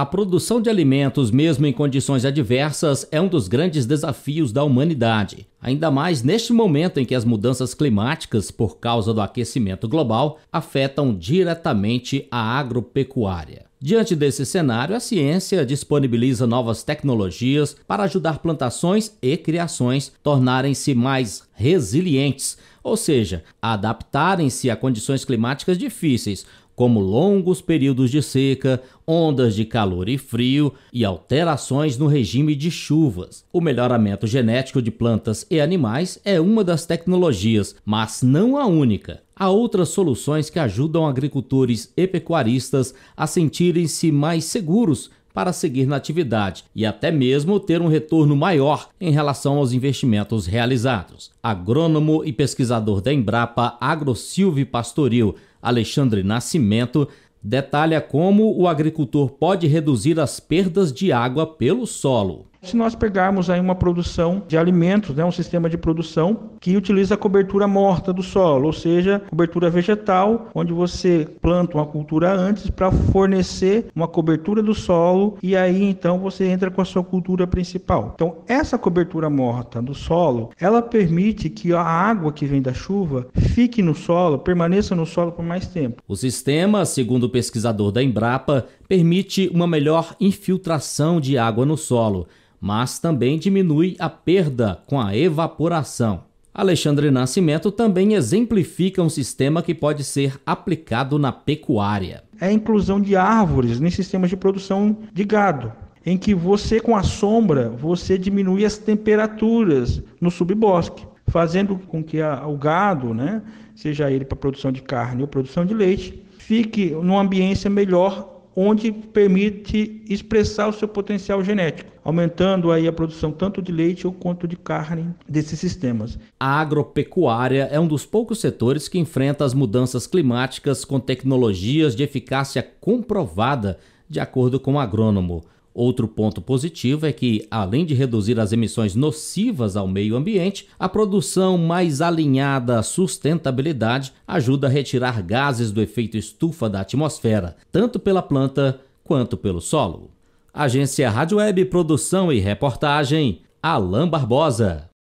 A produção de alimentos, mesmo em condições adversas, é um dos grandes desafios da humanidade, ainda mais neste momento em que as mudanças climáticas, por causa do aquecimento global, afetam diretamente a agropecuária. Diante desse cenário, a ciência disponibiliza novas tecnologias para ajudar plantações e criações tornarem-se mais resilientes, ou seja, adaptarem-se a condições climáticas difíceis, como longos períodos de seca, ondas de calor e frio e alterações no regime de chuvas. O melhoramento genético de plantas e animais é uma das tecnologias, mas não a única. Há outras soluções que ajudam agricultores e pecuaristas a sentirem-se mais seguros para seguir na atividade e até mesmo ter um retorno maior em relação aos investimentos realizados. Agrônomo e pesquisador da Embrapa AgroSilve Pastoril, Alexandre Nascimento, detalha como o agricultor pode reduzir as perdas de água pelo solo. Se nós pegarmos aí uma produção de alimentos, né, um sistema de produção que utiliza a cobertura morta do solo, ou seja, cobertura vegetal, onde você planta uma cultura antes para fornecer uma cobertura do solo e aí então você entra com a sua cultura principal. Então, essa cobertura morta do solo, ela permite que a água que vem da chuva fique no solo, permaneça no solo por mais tempo. O sistema, segundo o pesquisador da Embrapa, permite uma melhor infiltração de água no solo mas também diminui a perda com a evaporação. Alexandre Nascimento também exemplifica um sistema que pode ser aplicado na pecuária. É a inclusão de árvores em sistemas de produção de gado, em que você com a sombra, você diminui as temperaturas no subbosque, fazendo com que a, o gado, né, seja ele para produção de carne ou produção de leite, fique numa ambiência melhor onde permite expressar o seu potencial genético, aumentando aí a produção tanto de leite quanto de carne desses sistemas. A agropecuária é um dos poucos setores que enfrenta as mudanças climáticas com tecnologias de eficácia comprovada, de acordo com o agrônomo. Outro ponto positivo é que, além de reduzir as emissões nocivas ao meio ambiente, a produção mais alinhada à sustentabilidade ajuda a retirar gases do efeito estufa da atmosfera, tanto pela planta quanto pelo solo. Agência Rádio Web Produção e Reportagem, Alain Barbosa.